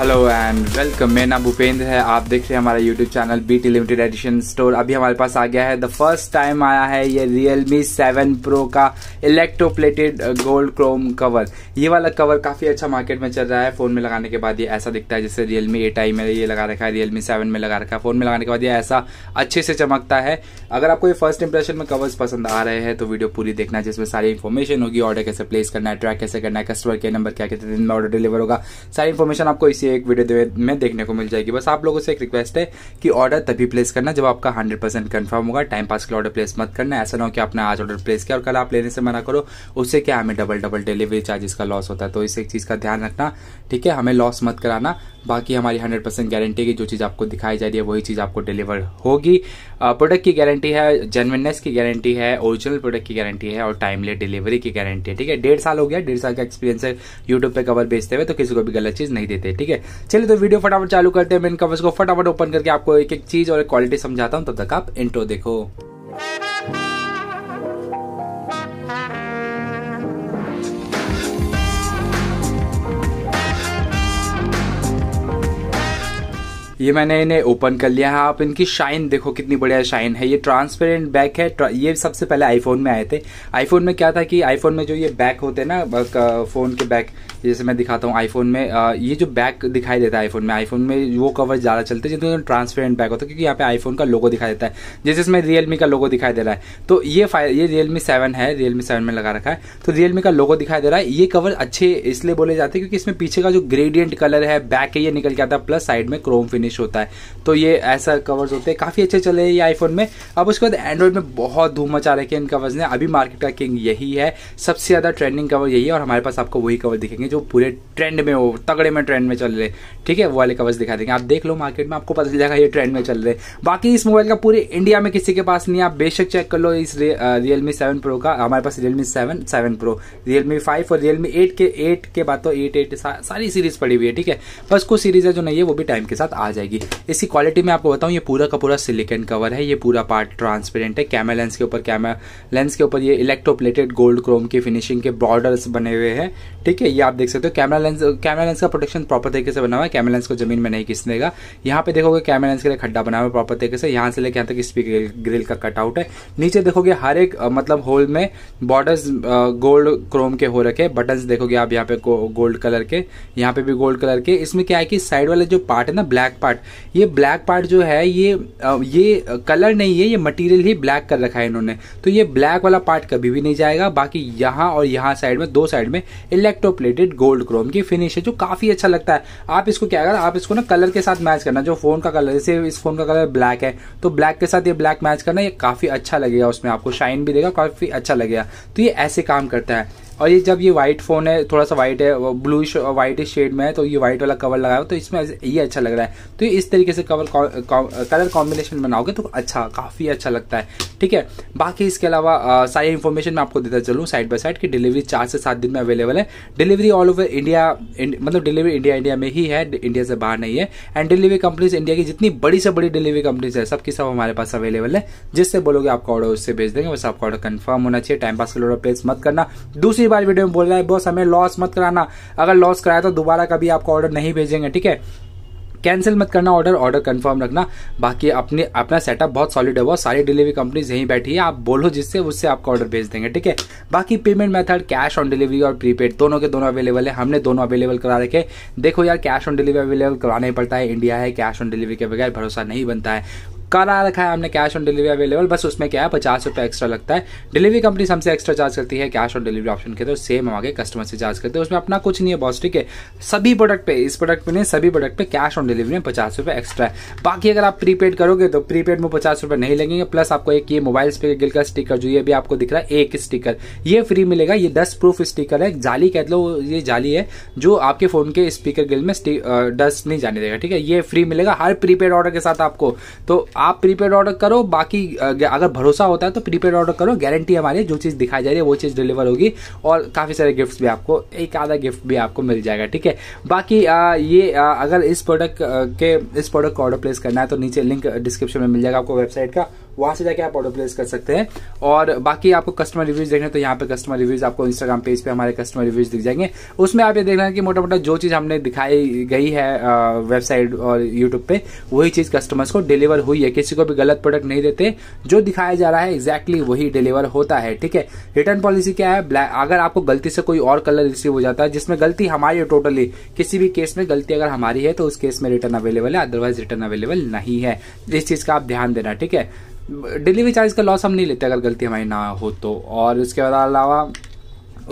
Hello and welcome मेरा नाम भूपेंद्र है आप देख रहे हैं हमारा YouTube channel B T limited edition store अभी हमारे पास आ गया है द फर्स्ट टाइम आया है ये रियलमी सेवन प्रो का इलेक्ट्रोप्लेटेड गोल्ड क्रोम कवर ये वाला कवर काफ़ी अच्छा मार्केट में चल रहा है फ़ोन में लगाने के बाद ये ऐसा दिखता है जैसे रियलमी एट आई में ये लगा रखा है रियलमी सेवन में लगा रखा है फ़ोन में लगाने के बाद ये ऐसा अच्छे से चमकता है अगर आपको ये फर्स्ट इंप्रेशन में कवर्स पसंद आ रहे हैं तो वीडियो पूरी देखना जिसमें सारी इन्फॉर्मेशन होगी ऑर्डर कैसे प्लेस करना है ट्रैक कैसे करना है कस्टमर केयर नंबर क्या कितने दिन में ऑर्डर डिलीवर होगा सारी इन्फॉर्मेशन आपको इसी एक वीडियो में देखने को मिल जाएगी बस आप लोगों से एक रिक्वेस्ट है कि ऑर्डर तभी प्लेस करना जब आपका हंड्रेड परसेंट कन्फर्म होगा टाइम पास के ऑर्डर प्लेस मत करना ऐसा ना हो कि आपने आज ऑर्डर प्लेस किया और कल आप लेने से मना करो उससे क्या हमें डबल डबल डिलीवरी चार्जेस का लॉस होता है तो इस एक चीज़ का ध्यान रखना ठीक है हमें लॉस मत कराना बाकी हमारी हंड्रेड परसेंट गारंटी की जो चीज़ आपको दिखाई जा रही है वही चीज़ आपको डिलीवर होगी प्रोडक्ट uh, की गारंटी है जेनविननेस की गारंटी है ओरिजिनल प्रोडक्ट की गारंटी है और टाइमली डिलीवरी की गारंटी है ठीक है डेढ़ साल हो गया डेढ़ साल का एक्सपीरियंस है यूट्यूब पे कवर बेचते हुए तो किसी को भी गलत चीज नहीं देते ठीक है चलिए तो वीडियो फटाफट चालू करते हैं मैं इन कवर्स को फटाफट ओपन करके आपको एक एक चीज और क्वालिटी समझाता हूँ तब तक आप इंट्रो देखो ये मैंने इन्हें ओपन कर लिया है आप इनकी शाइन देखो कितनी बढ़िया शाइन है ये ट्रांसपेरेंट बैक है ये सबसे पहले आईफोन में आए थे आईफोन में क्या था कि आईफोन में जो ये बैक होते हैं ना फ़ोन के बैक जैसे मैं दिखाता हूँ आईफोन में ये जो बैक दिखाई देता है आईफोन में आईफोन में वो कवर ज़्यादा चलते हैं जितने ट्रांसपेरेंट बैक होता है क्योंकि यहाँ पे आईफोन का लोगो दिखाई देता है जैसे इसमें रियलमी का लोगो दिखाई दे रहा है तो ये ये रियलमी सेवन है रियलमी सेवन में लगा रखा है तो रियलमी का लोगो दिखाई दे रहा है ये कवर अच्छे इसलिए बोले जाते हैं क्योंकि इसमें पीछे का जो ग्रेडियंट कलर है बैक है ये निकल के आता है प्लस साइड में क्रोम फिनिश फिनिश होता है तो ये ऐसा कवर्स होते हैं काफ़ी अच्छे चले ये आईफोन में अब उसके बाद एंड्रॉयड में बहुत धूम मचा रखे इन कवर्स ने अभी मार्केट का किंग यही है सबसे ज़्यादा ट्रेंडिंग कवर यही है और हमारे पास आपको वही कवर दिखेंगे जो पूरे ट्रेंड में हो तगड़े में ट्रेंड में चल रहे ठीक है वो वाले कवर्स दिखा देंगे आप देख लो मार्केट में आपको पता चल जाएगा ये ट्रेंड में चल रहे बाकी इस मोबाइल का पूरे इंडिया में किसी के पास नहीं आप बेशक चेक कर लो इस रियल मी सेवन प्रो का हमारे पास Realme seven seven pro Realme five और रियल मी एट के एट के बाद तो एट एट सारी सीरीज पड़ी हुई है ठीक है बस कुछ सीरीज है जो नहीं है वो भी टाइम के साथ आ जाए जाएगी इसकी क्वालिटी मैं आपको बताऊँ ये पूरा का पूरा सिलिकन कवर है ये पूरा पार्ट ट्रांसपेरेंट है कैमरा लेंस के ऊपर कैमरा लेंस के ऊपर ये इलेक्ट्रोप्लेटेड गोल्ड क्रोम की फिनिशिंग के बॉर्डर्स बने हुए हैं ठीक है ये आप देख सकते हो कैमरा लेंस कैमरा लेंस का प्रोटेक्शन प्रॉपर तरीके से बना हुआ है कैमरा लेंस को जमीन में नहीं घिसनेगा यहाँ पे देखोगे कैमरा लेंस के लिए खड्डा बना हुआ प्रॉपर तरीके से यहाँ से लेकर यहाँ तक इसपी ग्रिल का कटआउट है नीचे देखोगे हर एक मतलब होल में बॉर्डर्स गोल्ड क्रोम के हो रखे बटन देखोगे आप यहाँ पे गोल्ड कलर के यहाँ पे भी गोल्ड कलर के इसमें क्या है कि साइड वाले जो पार्ट है ना ब्लैक पार्ट पार्ट ये ब्लैक पार्ट जो है ये ये कलर नहीं है ये मटेरियल ही ब्लैक कर रखा है इन्होंने तो ये ब्लैक वाला पार्ट कभी भी नहीं जाएगा बाकी यहाँ और यहाँ साइड में दो साइड में इलेक्ट्रोप्लेटेड गोल्ड क्रोम की फिनिश है जो काफ़ी अच्छा लगता है आप इसको क्या करना आप इसको ना कलर के साथ मैच करना जो फोन का कलर जैसे इस फोन का कलर ब्लैक है तो ब्लैक के साथ ये ब्लैक मैच करना ये काफ़ी अच्छा लगेगा उसमें आपको शाइन भी देगा काफ़ी अच्छा लगेगा तो ये ऐसे काम करता है और ये जब ये वाइट फ़ोन है थोड़ा सा वाइट है ब्लू वाइट शेड में है तो ये व्हाइट वाला कवर लगाओ तो इसमें ये अच्छा लग रहा है तो इस तरीके से कवर कलर कॉम्बिनेशन बनाओगे तो अच्छा काफ़ी अच्छा लगता है ठीक है बाकी इसके अलावा uh, सारी इन्फॉर्मेशन मैं आपको देता चलूँ साइड बाई साइड की डिलीवरी चार से सात दिन में अवेलेबल है डिलीवरी ऑल ओवर इंडिया मतलब डिलीवरी इंडिया इंडिया में ही है इंडिया से बाहर नहीं है एंड डिलीवरी कंपनीज इंडिया की जितनी बड़ी से बड़ी डिलीवरी कंपनीज है सबकी सब हमारे पास अवेलेबल है जिससे बोलोगे आपका ऑर्डर उससे भेज देंगे वैसे आपका ऑर्डर कन्फर्म होना चाहिए टाइम पास के लिए प्लेस मत करना दूसरी बार वीडियो में बोल रहा है बॉस हमें लॉस मत कराना अगर लॉस कराया तो दोबारा कभी आपको ऑर्डर नहीं भेजेंगे ठीक है कैंसिल मत करना ऑर्डर ऑर्डर कंफर्म रखना बाकी अपने अपना सेटअप बहुत सॉलिड है बहुत सारी डिलीवरी कंपनीज यहीं बैठी है आप बोलो जिससे उससे आपको ऑर्डर भेज देंगे ठीक है बाकी payment method cash on delivery और प्रीपेड दोनों के दोनों अवेलेबल है हमने दोनों अवेलेबल करा रखे देखो यार कैश ऑन डिलीवरी अवेलेबल कराना ही पड़ता है इंडिया है कैश ऑन डिलीवरी के बगैर भरोसा नहीं बनता है करा रखा है हमने कैश ऑन डिलीवरी अवेलेबल बस उसमें क्या है पचास रुपये एक्स्ट्रा लगता है डिलीवरी कंपनी हमसे एक्स्ट्रा चार्ज करती है कैश ऑन डिलीवरी ऑप्शन के तो सेम हम आगे कस्टमर से चार्ज करते हैं उसमें अपना कुछ नहीं है बॉस ठीक है सभी प्रोडक्ट पे इस प्रोडक्ट पे नहीं सभी प्रोडक्ट पे कैश ऑन डिलीवरी में पचास रुपये एक्स्ट्रा है बाकी अगर आप प्रीपेड करोगे तो प्रीपेड में पचास रुपये नहीं लगेंगे प्लस आपको एक ये मोबाइल पे गिल का स्टिकर जो ये भी आपको दिख रहा है एक स्टिकर ये फ्री मिलेगा ये डस्ट प्रूफ स्टिकर है जाली कह लो ये जाली है जो आपके फोन के स्पीकर गिल में डस्ट नहीं जाने देगा ठीक है ये फ्री मिलेगा हर प्रीपेड ऑर्डर के साथ आपको तो आप प्रीपेड ऑर्डर करो बाकी अगर भरोसा होता है तो प्रीपेड ऑर्डर करो गारंटी हमारी जो चीज़ दिखाई जा रही है वो चीज़ डिलीवर होगी और काफ़ी सारे गिफ्ट भी आपको एक आधा गिफ्ट भी आपको मिल जाएगा ठीक है बाकी आ, ये आ, अगर इस प्रोडक्ट के इस प्रोडक्ट का ऑर्डर प्लेस करना है तो नीचे लिंक डिस्क्रिप्शन में मिल जाएगा आपको वेबसाइट का वहां से जाके आप ऑर्डर प्लेस कर सकते हैं और बाकी आपको कस्टमर रिव्यूज देखने तो यहाँ पे कस्टमर रिव्यूज आपको इंस्टाग्राम पेज पे हमारे कस्टमर रिव्यूज दिख जाएंगे उसमें आप ये देख रहे हैं कि मोटा मोटा जो चीज हमने दिखाई गई है वेबसाइट और यूट्यूब पे वही चीज कस्टमर्स को डिलीवर हुई है किसी को भी गलत प्रोडक्ट नहीं देते जो दिखाया जा रहा है एग्जैक्टली exactly वही डिलीवर होता है ठीक है रिटर्न पॉलिसी क्या है ब्लैक अगर आपको गलती से कोई और कलर रिसीव हो जाता है जिसमें गलती हमारी है टोटली किसी भी केस में गलती अगर हमारी है तो उस केस में रिटर्न अवेलेबल है अदरवाइज रिटर्न अवेलेबल नहीं है इस चीज का आप ध्यान देना ठीक है डिलीवरी चार्ज का लॉस हम नहीं लेते अगर गलती हमारी ना हो तो और उसके अलावा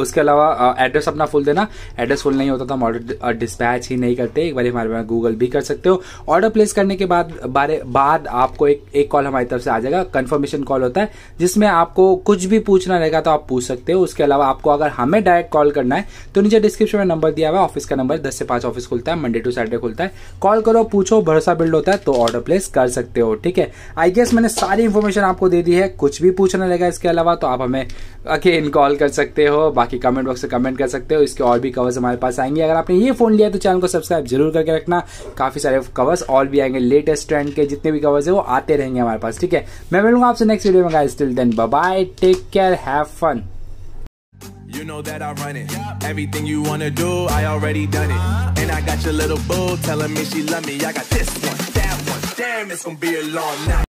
उसके अलावा एड्रेस अपना फुल देना एड्रेस फुल नहीं होता तो हम ऑर्डर डिस्पैच ही नहीं करते एक बार हमारे पास गूगल भी कर सकते हो ऑर्डर प्लेस करने के बाद बारे बाद आपको एक एक कॉल हमारी तरफ से आ जाएगा कंफर्मेशन कॉल होता है जिसमें आपको कुछ भी पूछना रहेगा तो आप पूछ सकते हो उसके अलावा आपको अगर हमें डायरेक्ट कॉल करना है तो नीचे डिस्क्रिप्शन में नंबर दिया हुआ ऑफिस का नंबर दस से पांच ऑफिस खुलता है मंडे टू सैटरडे खुलता है कॉल करो पूछो भरोसा बिल्ड होता है तो ऑर्डर प्लेस कर सकते हो ठीक है आई गेस मैंने सारी इन्फॉर्मेशन आपको दे दी है कुछ भी पूछना रहेगा इसके अलावा तो आप हमें अकेन कॉल कर सकते हो बाकी कमेंट बॉक्स से कमेंट कर सकते हो इसके और भी कवर्स हमारे पास आएंगे अगर आपने ये फोन लिया तो चैनल को सब्सक्राइब जरूर करके रखना काफी सारे कवर्स और भी आएंगे लेटेस्ट ट्रेंड के जितने भी कवर्स है वो आते रहेंगे हमारे पास ठीक है मैं मिलूंगा आपसे नेक्स्ट वीडियो में guys till then bye take care have fun You know that I run it. Everything you wanna do, I already done it. And I got your little boo telling me she love me. I got this one, that one. Damn, it's gonna be a long night.